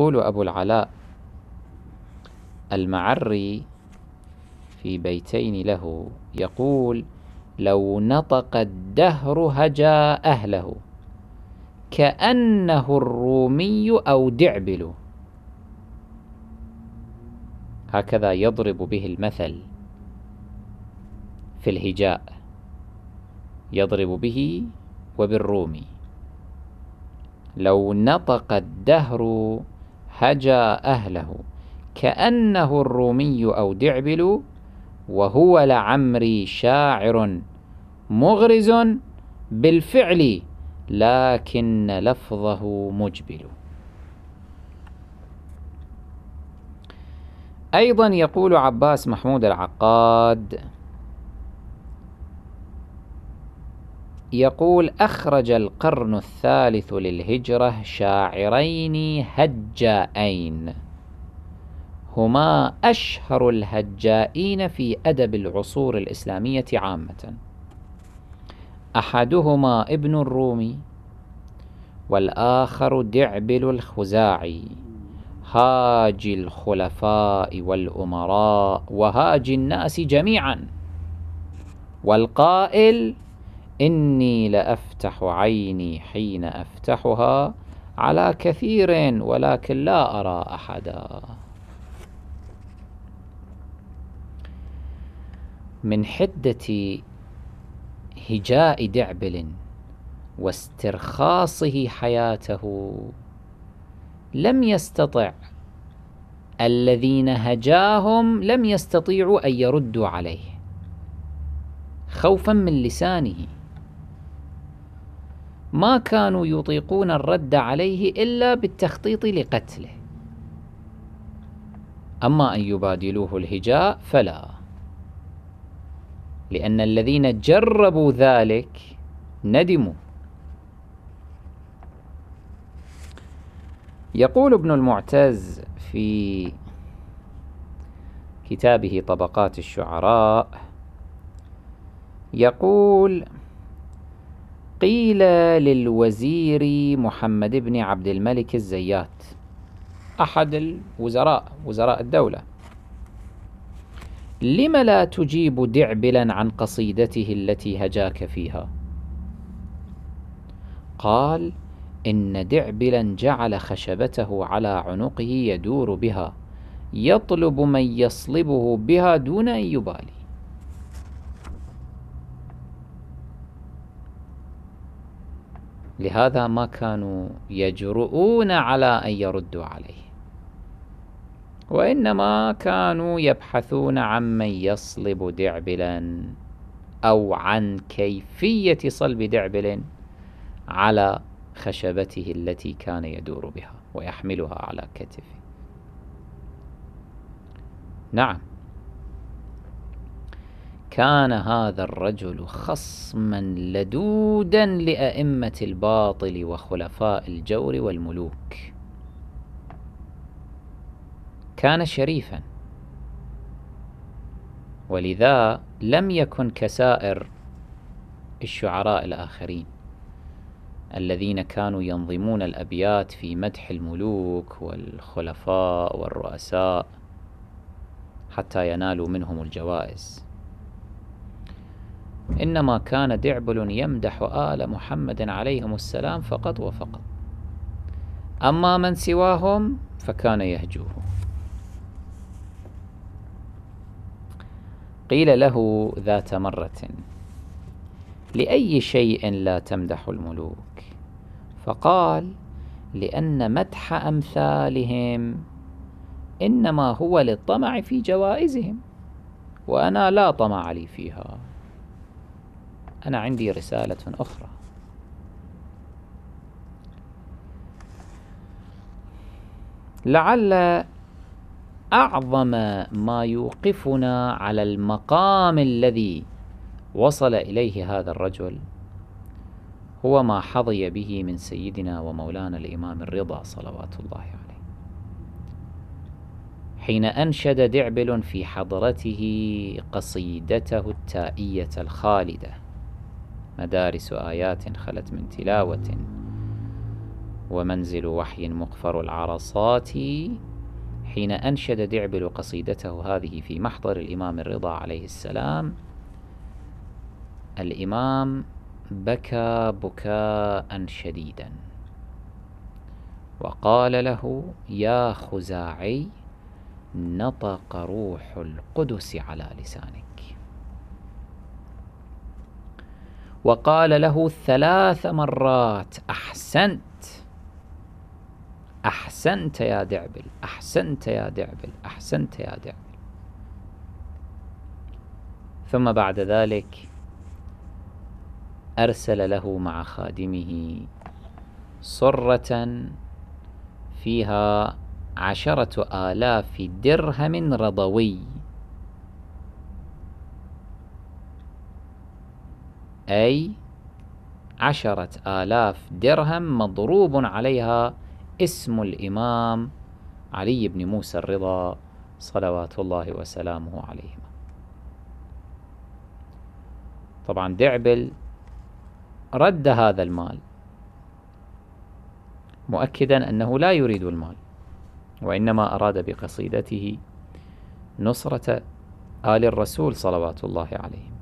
يقول أبو العلاء المعري في بيتين له يقول لو نطق الدهر هجا أهله كأنه الرومي أو دعبل هكذا يضرب به المثل في الهجاء يضرب به وبالرومي لو نطق الدهر هجا أهله كأنه الرومي أو دعبل وهو لعمري شاعر مغرز بالفعل لكن لفظه مجبل أيضا يقول عباس محمود العقاد يقول أخرج القرن الثالث للهجرة شاعرين هجائين هما أشهر الهجائين في أدب العصور الإسلامية عامة أحدهما ابن الرومي والآخر دعبل الخزاعي هاج الخلفاء والأمراء وهاج الناس جميعا والقائل إني لأفتح عيني حين أفتحها على كثير ولكن لا أرى أحدا من حدة هجاء دعبل واسترخاصه حياته لم يستطع الذين هجاهم لم يستطيعوا أن يردوا عليه خوفا من لسانه ما كانوا يطيقون الرد عليه إلا بالتخطيط لقتله أما أن يبادلوه الهجاء فلا لأن الذين جربوا ذلك ندموا يقول ابن المعتز في كتابه طبقات الشعراء يقول قيل للوزير محمد بن عبد الملك الزيات أحد الوزراء وزراء الدولة لم لا تجيب دعبلا عن قصيدته التي هجاك فيها قال إن دعبلا جعل خشبته على عنقه يدور بها يطلب من يصلبه بها دون أن يبالي لهذا ما كانوا يجرؤون على أن يردوا عليه وإنما كانوا يبحثون عمن يصلب دعبلا أو عن كيفية صلب دعبل على خشبته التي كان يدور بها ويحملها على كتفه نعم كان هذا الرجل خصما لدودا لأئمة الباطل وخلفاء الجور والملوك كان شريفا ولذا لم يكن كسائر الشعراء الآخرين الذين كانوا ينظمون الأبيات في مدح الملوك والخلفاء والرؤساء حتى ينالوا منهم الجوائز إنما كان دعبل يمدح آل محمد عليهم السلام فقط وفقط أما من سواهم فكان يهجوه قيل له ذات مرة لأي شيء لا تمدح الملوك فقال لأن مدح أمثالهم إنما هو للطمع في جوائزهم وأنا لا طمع لي فيها أنا عندي رسالة أخرى لعل أعظم ما يوقفنا على المقام الذي وصل إليه هذا الرجل هو ما حظي به من سيدنا ومولانا الإمام الرضا صلوات الله عليه حين أنشد دعبل في حضرته قصيدته التائية الخالدة مدارس آيات خلت من تلاوة ومنزل وحي مقفر العرصات حين أنشد دعبل قصيدته هذه في محضر الإمام الرضا عليه السلام الإمام بكى بكاء شديدا وقال له يا خزاعي نطق روح القدس على لسانك وقال له ثلاث مرات أحسنت أحسنت يا دعبل أحسنت يا دعبل أحسنت يا دعبل ثم بعد ذلك أرسل له مع خادمه صرة فيها عشرة آلاف درهم رضوي أي عشرة آلاف درهم مضروب عليها اسم الإمام علي بن موسى الرضا صلوات الله وسلامه عليهما طبعا دعبل رد هذا المال مؤكدا أنه لا يريد المال وإنما أراد بقصيدته نصرة آل الرسول صلوات الله عليهم